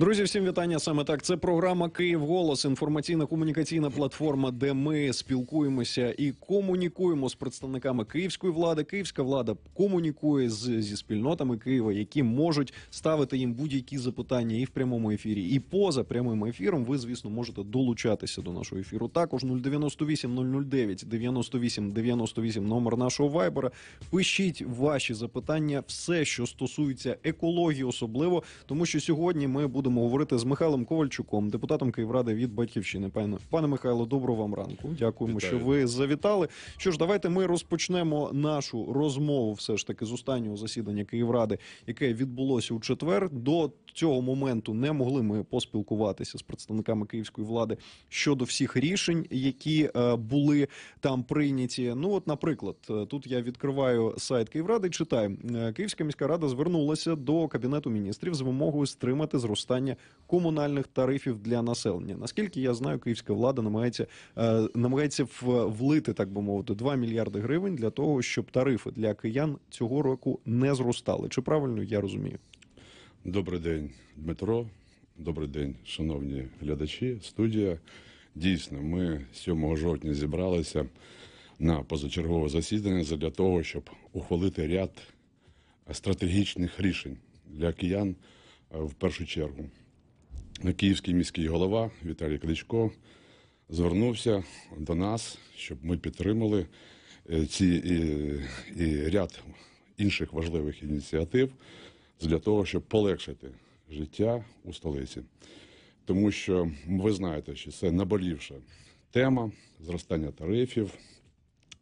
Друзі, всім вітання. Саме так. Це програма Київ Голос, інформаційна комунікаційна платформа, де ми спілкуємося і комунікуємо з представниками київської влади. Київська влада комунікує з, зі спільнотами Києва, які можуть ставити їм будь-які запитання і в прямому ефірі, і поза прямим ефіром. Ви, звісно, можете долучатися до нашого ефіру. Також 098 009 98 98 номер нашого вайбера. Пишіть ваші запитання, все, що стосується екології, особливо тому, що сьогодні ми будемо будемо говорити з Михайлом Ковальчуком, депутатом Київради від Батьківщини. Пане пане Михайло, доброго вам ранку. Дякуємо, Вітаю. що ви завітали. Що ж, давайте ми розпочнемо нашу розмову, все ж таки, з останнього засідання Київради, яке відбулося у четвер. До цього моменту не могли ми поспілкуватися з представниками київської влади щодо всіх рішень, які е, були там прийняті. Ну, от, наприклад, е, тут я відкриваю сайт Київради. і Читаю е, Київська міська рада звернулася до кабінету міністрів з вимогою стримати зростання питання комунальних тарифів для населення. Наскільки я знаю, київська влада намагається е, намагається влити, так би мовити, 2 мільярди гривень для того, щоб тарифи для киян цього року не зростали. Чи правильно я розумію? Добрий день, Дмитро. Добрий день, шановні глядачі. Студія дійсно, ми 7 жовтня зібралися на позачергове засідання для того, щоб ухвалити ряд стратегічних рішень для киян. Е, в першу чергу. Київський міський голова Віталій Кличко звернувся до нас, щоб ми підтримали е, ці і, і ряд інших важливих ініціатив для того, щоб полегшити життя у столиці. Тому що ви знаєте, що це наболівша тема зростання тарифів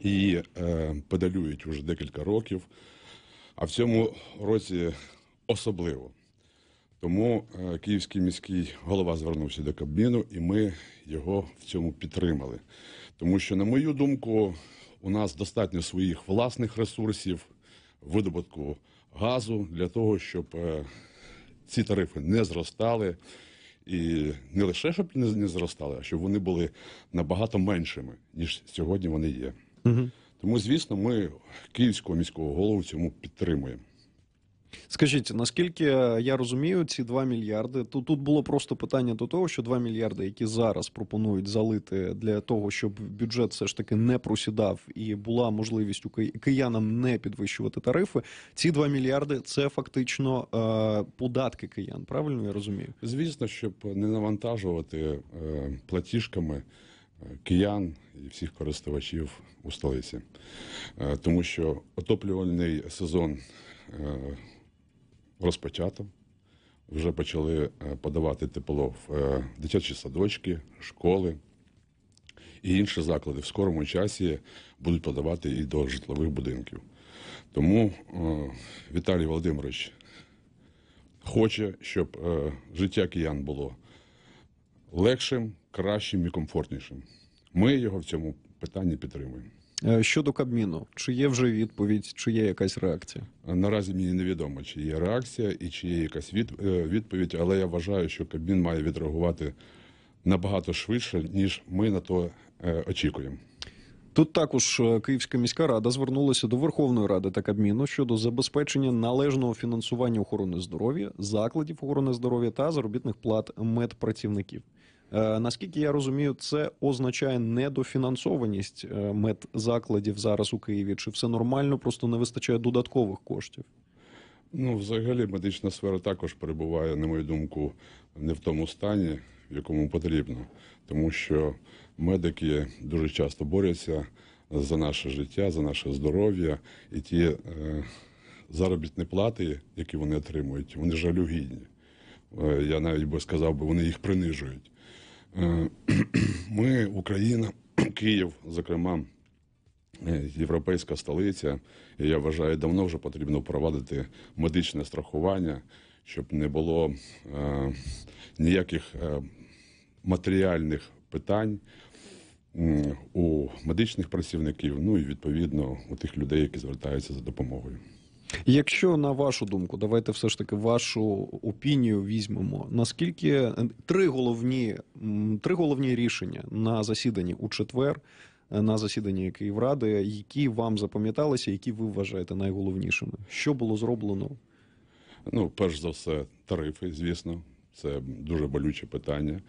і е, педалюють уже декілька років. А в цьому році особливо тому е, київський міський голова звернувся до Кабміну, і ми його в цьому підтримали. Тому що, на мою думку, у нас достатньо своїх власних ресурсів, видобутку газу для того, щоб е, ці тарифи не зростали. І не лише щоб не зростали, а щоб вони були набагато меншими, ніж сьогодні вони є. Угу. Тому, звісно, ми київського міського голову цьому підтримуємо. Скажіть, наскільки я розумію, ці 2 мільярди то тут було просто питання до того, що 2 мільярди, які зараз пропонують залити для того, щоб бюджет все ж таки не просідав і була можливість у киянам не підвищувати тарифи. Ці 2 мільярди це фактично е, податки киян. Правильно я розумію? Звісно, щоб не навантажувати е, платіжками е, киян і всіх користувачів у столиці, е, тому що отоплювальний сезон. Е, розпочато. Вже почали е, подавати тепло в е, дитячі садочки, школи і інші заклади в скорому часі будуть подавати і до житлових будинків. Тому е, Віталій Володимирович хоче, щоб життя киян було легшим, кращим і комфортнішим. Ми його в цьому питанні підтримуємо. Е, щодо Кабміну, чи є вже відповідь, чи є якась реакція? Е, наразі мені невідомо, чи є реакція і чи є якась е, відповідь, але я вважаю, що Кабмін має відреагувати набагато швидше, ніж ми на то очікуємо. Тут також Київська міська рада звернулася до Верховної Ради та Кабміну щодо забезпечення належного фінансування охорони здоров'я, закладів охорони здоров'я та заробітних плат медпрацівників. Е, наскільки я розумію, це означає недофінансованість е, медзакладів зараз у Києві? Чи все нормально? Просто не вистачає додаткових коштів? Ну, взагалі, медична сфера також перебуває, на мою думку, не в тому стані, в якому потрібно, тому що медики дуже часто борються за наше життя, за наше здоров'я і ті е, заробітні плати, які вони отримують, вони жалюгідні. Е, я навіть би сказав, би, вони їх принижують. Е, ми, Україна, Київ, зокрема, е, європейська столиця. Я вважаю, давно вже потрібно впровадити медичне страхування, щоб не було е, ніяких е, матеріальних питань у медичних працівників, ну і відповідно у тих людей, які звертаються за допомогою. Якщо на вашу думку, давайте все ж таки вашу опінію візьмемо. Наскільки ем, три головні три головні рішення на засіданні у четвер, е, на засіданні Київради, які вам запам'яталися, які ви вважаєте найголовнішими? Що було зроблено? Ну, перш за все, тарифи, звісно, це дуже болюче питання.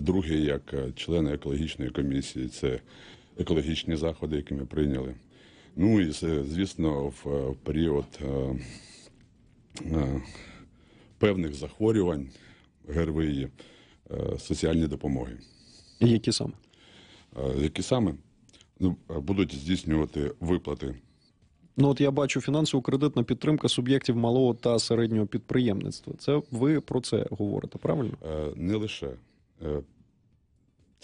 Друге, як е, члени екологічної комісії, це екологічні заходи, які ми прийняли. Ну і звісно, в е, період е, е, певних захворювань ГРВІ, соціальні допомоги. Які саме? Які саме? Ну, будуть здійснювати виплати. Ну, от я бачу фінансово-кредитна підтримка суб'єктів малого та середнього підприємництва. Це ви про це говорите, правильно? Не лише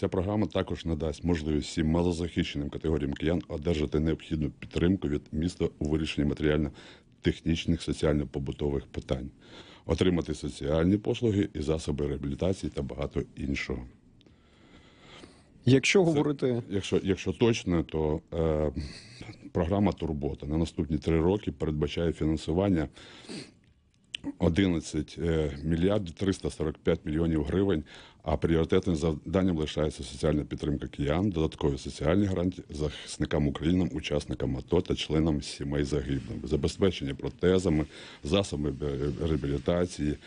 Ця програма також надасть можливість всім малозахищеним категоріям киян одержати необхідну підтримку від міста у вирішенні матеріально-технічних соціально-побутових питань, отримати соціальні послуги і засоби реабілітації та багато іншого. Якщо говорити, Це, якщо якщо точно, то е, програма турбота на наступні три роки передбачає фінансування 11 мільярдів 345 мільйонів гривень. А пріоритетним завданням лишається соціальна підтримка киян, додаткові соціальні гарантії захисникам України, учасникам АТО та членам сімей загиблих, забезпечення протезами, засобами реабілітації, е,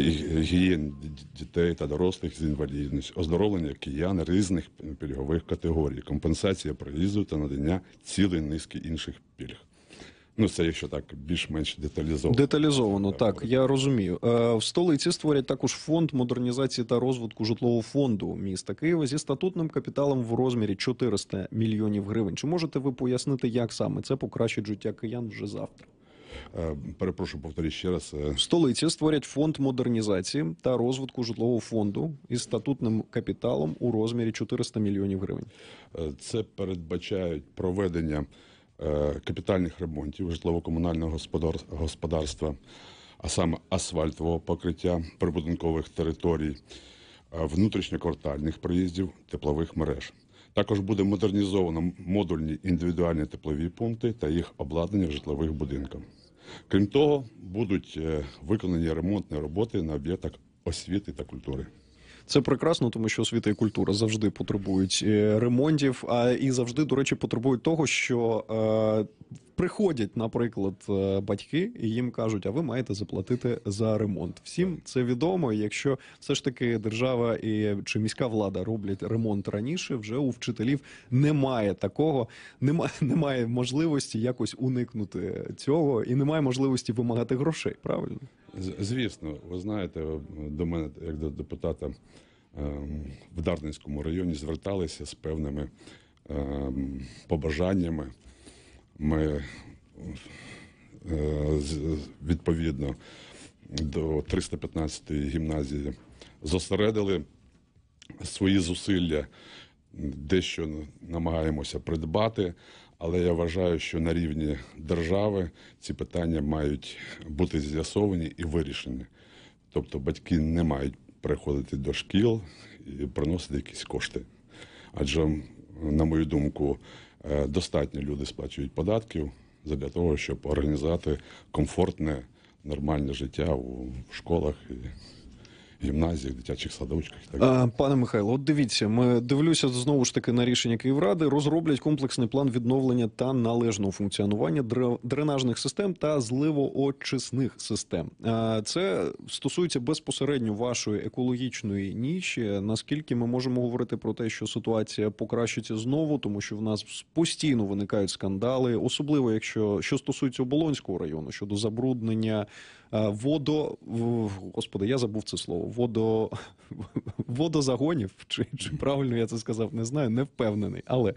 гігієн дітей та дорослих з інвалідністю, оздоровлення киян різних пільгових категорій, компенсація проїзду та надання цілої низки інших пільг. Ну, це якщо так більш-менш деталізовано. Деталізовано, так я розумію. Е, в столиці створять також фонд модернізації та розвитку житлового фонду міста Києва зі статутним капіталом в розмірі 400 мільйонів гривень. Чи можете ви пояснити, як саме це покращить життя киян вже завтра? Е, перепрошую, повторіть ще раз. Е. В столиці створять фонд модернізації та розвитку житлового фонду із статутним капіталом у розмірі 400 мільйонів гривень. Це передбачають проведення. Е, капітальних ремонтів житлово-комунального господарства, а саме асфальтового покриття прибудинкових територій, е, внутрішньоквартальних проїздів теплових мереж. Також буде модернізовано модульні індивідуальні теплові пункти та їх обладнання в житлових будинках. Крім того, будуть е, виконані ремонтні роботи на об'єктах освіти та культури. Це прекрасно, тому що освіта і культура завжди потребують е, ремонтів. А і завжди, до речі, потребують того, що е, приходять, наприклад, е, батьки і їм кажуть, а ви маєте заплатити за ремонт. Всім це відомо. Якщо все ж таки держава і чи міська влада роблять ремонт раніше, вже у вчителів немає такого, немає, немає можливості якось уникнути цього, і немає можливості вимагати грошей. Правильно. Звісно, ви знаєте, е, до мене як до депутата е, в Дарницькому районі зверталися з певними е, побажаннями. Ми відповідно до 315 ї гімназії зосередили свої зусилля, дещо намагаємося придбати. Але я вважаю, що на рівні держави ці питання мають бути з'ясовані і вирішені. Тобто батьки не мають приходити до шкіл і приносити якісь кошти. Адже, на мою думку, е, достатньо люди сплачують податків для того, щоб організувати комфортне, нормальне життя у школах гімназіях, дитячих садочках. І так е, Пане Михайло, от дивіться, ми дивлюся знову ж таки на рішення Київради. Розроблять комплексний план відновлення та належного функціонування дренажних систем та зливоочисних систем. Е, це стосується безпосередньо вашої екологічної ніші. Наскільки ми можемо говорити про те, що ситуація покращиться знову, тому що в нас постійно виникають скандали, особливо якщо що стосується оболонського району щодо забруднення е, водо господи, я забув це слово водо. Водозагонів, чи чи правильно я це сказав, не знаю, не впевнений. Але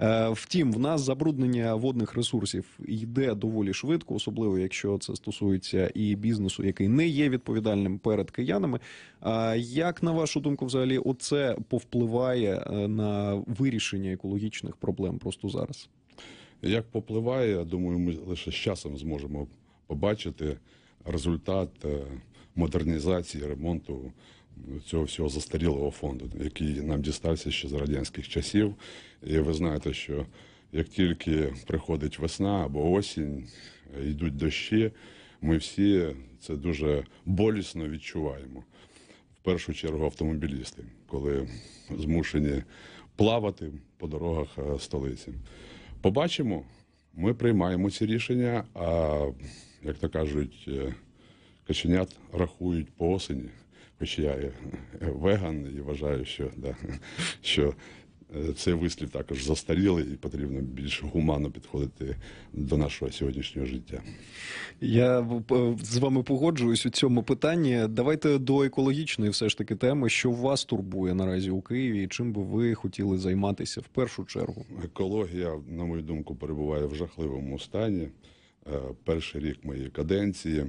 е, втім, в нас забруднення водних ресурсів йде доволі швидко, особливо якщо це стосується і бізнесу, який не є відповідальним перед киянами. Е, як на вашу думку, взагалі, оце повпливає е, на вирішення екологічних проблем просто зараз? Як попливає, я думаю, ми лише з часом зможемо побачити результат е, модернізації ремонту цього всього застарілого фонду, який нам дістався ще з радянських часів. І ви знаєте, що як тільки приходить весна або осінь, е, йдуть дощі, ми всі це дуже болісно відчуваємо. В першу чергу автомобілісти, коли змушені плавати по дорогах е, столиці, побачимо. Ми приймаємо ці рішення. а як то кажуть, е, каченят рахують по осені, хоч я е, веган і вважаю, що да, що е, цей вислів також застарілий і потрібно більш гуманно підходити до нашого сьогоднішнього життя. Я з вами погоджуюсь у цьому питанні. Давайте до екологічної, все ж таки, теми, що вас турбує наразі у Києві, і чим би ви хотіли займатися в першу чергу. Екологія, на мою думку, перебуває в жахливому стані. Е, перший рік моєї каденції.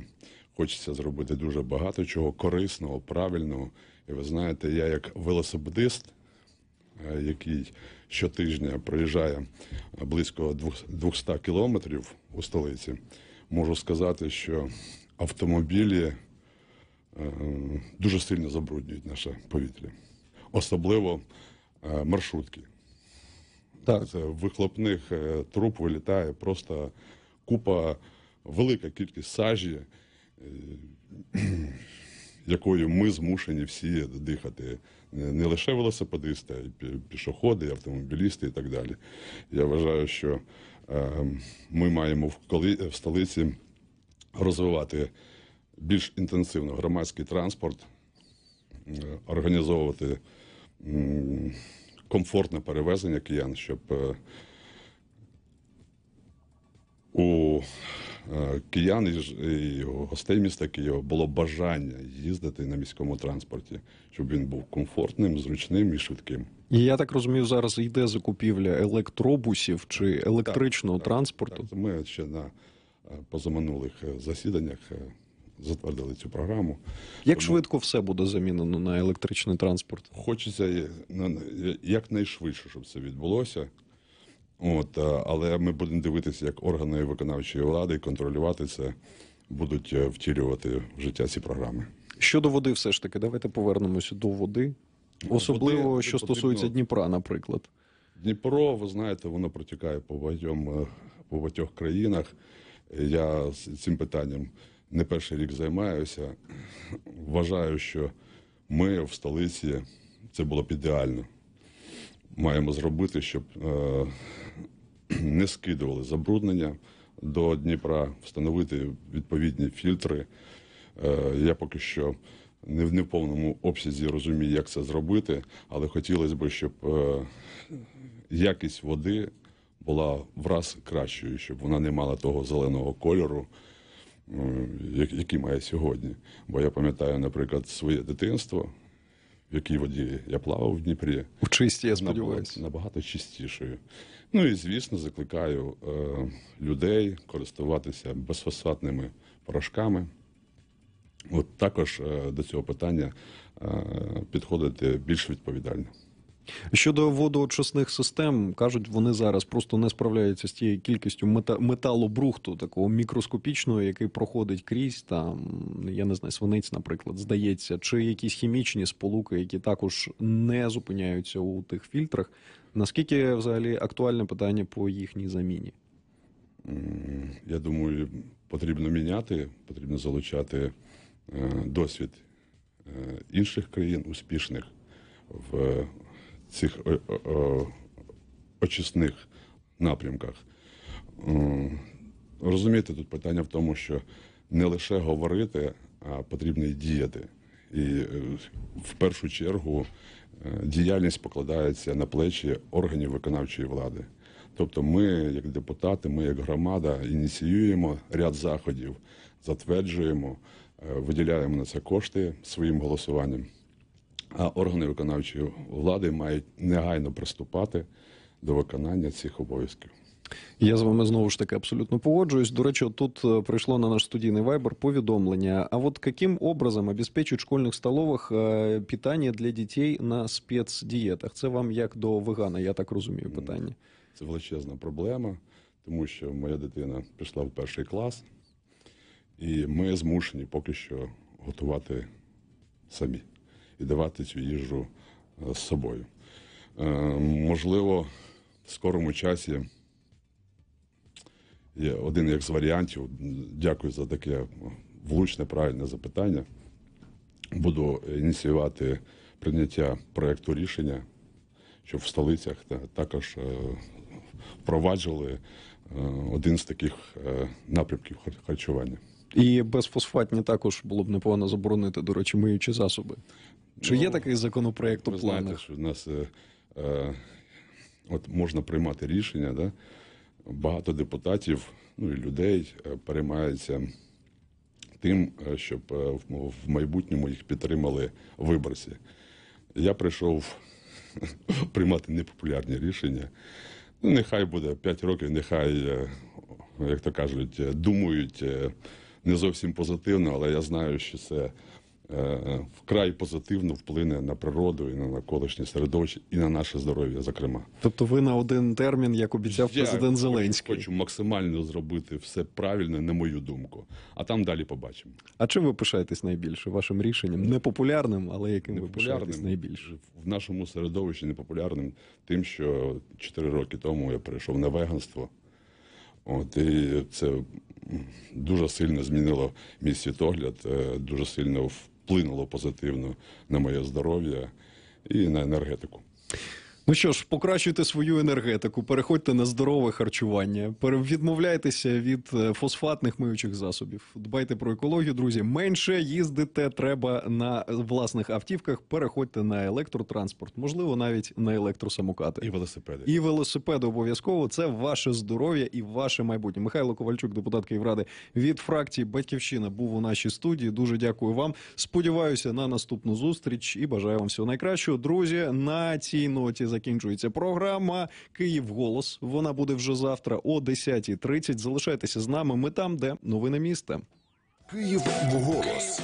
Хочеться зробити дуже багато чого корисного, правильного. І ви знаєте, я як велосипедист, е, який щотижня проїжджає е, близько 200 кілометрів у столиці, можу сказати, що автомобілі дуже сильно забруднюють наше повітря, особливо маршрутки. Так. З вихлопних труб вилітає просто купа, велика кількість сажі, е, якою ми змушені всі дихати. Не лише велосипедисти, а й пішоходи, і автомобілісти і так далі. Я вважаю, що е, ми маємо в коли в столиці розвивати більш інтенсивно громадський транспорт, е, організовувати комфортне перевезення киян, щоб у е, киян і гостей міста Києва було бажання їздити на міському транспорті, щоб він був комфортним, зручним і швидким. І я так розумію, зараз йде закупівля електробусів чи електричного так, транспорту. Так, ми ще на е, позаминулих е, засіданнях. Затвердили цю програму. Як Тому... швидко все буде замінено на електричний транспорт? Хочеться якнайшвидше, щоб це відбулося. От, е, Але ми будемо дивитися, як органи виконавчої влади контролювати це, будуть е, втілювати в життя ці програми. Щодо води, все ж таки, давайте повернемося до води, особливо води, що потрібно... стосується Дніпра, наприклад. Дніпро, ви знаєте, воно протікає по багатьом, е, по багатьох країнах. Я цим питанням не перший рік займаюся. Вважаю, що ми в столиці це було б ідеально маємо зробити, щоб е, не скидували забруднення до Дніпра, встановити відповідні фільтри. Е, я поки що не в неповному обсязі розумію, як це зробити, але хотілося б, щоб е, якість води була враз кращою, щоб вона не мала того зеленого кольору, який має сьогодні. Бо я пам'ятаю, наприклад, своє дитинство в якій воді я плавав в Дніпрі. У чисті, я сподіваюся. Набагато чистішою. Ну і звісно, закликаю е, людей користуватися безфосфатними порошками. От також е, до цього питання е, підходити більш відповідально. Щодо водоочисних систем, кажуть, вони зараз просто не справляються з тією кількістю мета металобрухту, такого мікроскопічного, який проходить крізь там, я не знаю, свинець, наприклад, здається, чи якісь хімічні сполуки, які також не зупиняються у тих фільтрах. Наскільки взагалі актуальне питання по їхній заміні? Я думаю, потрібно міняти, потрібно залучати е, досвід е, інших країн успішних в цих е, е, е, очисних напрямках. Розумієте, тут питання в тому, що не лише говорити, а потрібно і діяти. І в першу чергу діяльність покладається на плечі органів виконавчої влади. Тобто, ми, як депутати, ми, як громада, ініціюємо ряд заходів, затверджуємо, виділяємо на це кошти своїм голосуванням а органи виконавчої влади мають негайно приступати до виконання цих обов'язків. Я з вами знову ж таки абсолютно погоджуюсь. До речі, тут е, прийшло на наш студійний вайбер повідомлення: А от яким образом обезпечують школьних столових е, питання для дітей на спецдієтах? Це вам як до вегана, я так розумію, питання. Це величезна проблема, тому що моя дитина пішла в перший клас, і ми змушені поки що готувати самі і давати цю їжу е, з собою. Е, можливо, в скорому часі є один як з варіантів. Дякую за таке влучне правильне запитання. Буду ініціювати прийняття проекту рішення, щоб в столицях також е, впроваджували один з таких напрямків харчування. І безфосфатні також було б непогано заборонити, до речі, миючі засоби. Чи ну, є такий законопроект у ви планах? знаєте, що в нас е, е, от можна приймати рішення, да? багато депутатів, ну і людей е, переймаються тим, е, щоб е, в майбутньому їх підтримали виборці. Я прийшов приймати непопулярні рішення. Ну, Нехай буде 5 років, нехай, як то кажуть, думають не зовсім позитивно, але я знаю, що це Е, вкрай позитивно вплине на природу і на навколишнє середовище, і на наше здоров'я. Зокрема, тобто, ви на один термін, як обіцяв Я президент Зеленський, хочу, хочу максимально зробити все правильно, на мою думку. А там далі побачимо. А чим ви пишаєтесь найбільше вашим рішенням? Ну, непопулярним, але яким не ви пишаєтесь найбільше в нашому середовищі непопулярним, тим, що 4 роки тому я прийшов на веганство. От і це дуже сильно змінило мій світогляд, е, дуже сильно вплинуло позитивно на моє здоров'я і на енергетику. Ну що ж, покращуйте свою енергетику, переходьте на здорове харчування, відмовляйтеся від е, фосфатних миючих засобів. Дбайте про екологію, друзі. Менше їздити треба на власних автівках. Переходьте на електротранспорт, можливо, навіть на електросамокати і велосипеди. І велосипеди обов'язково це ваше здоров'я і ваше майбутнє. Михайло Ковальчук, депутат Київради від фракції Батьківщина, був у нашій студії. Дуже дякую вам. Сподіваюся на наступну зустріч і бажаю вам всього найкращого. Друзі, на цій ноті закінчується програма. Київ голос. Вона буде вже завтра о 10.30. Залишайтеся з нами. Ми там, де новини міста. Київ голос.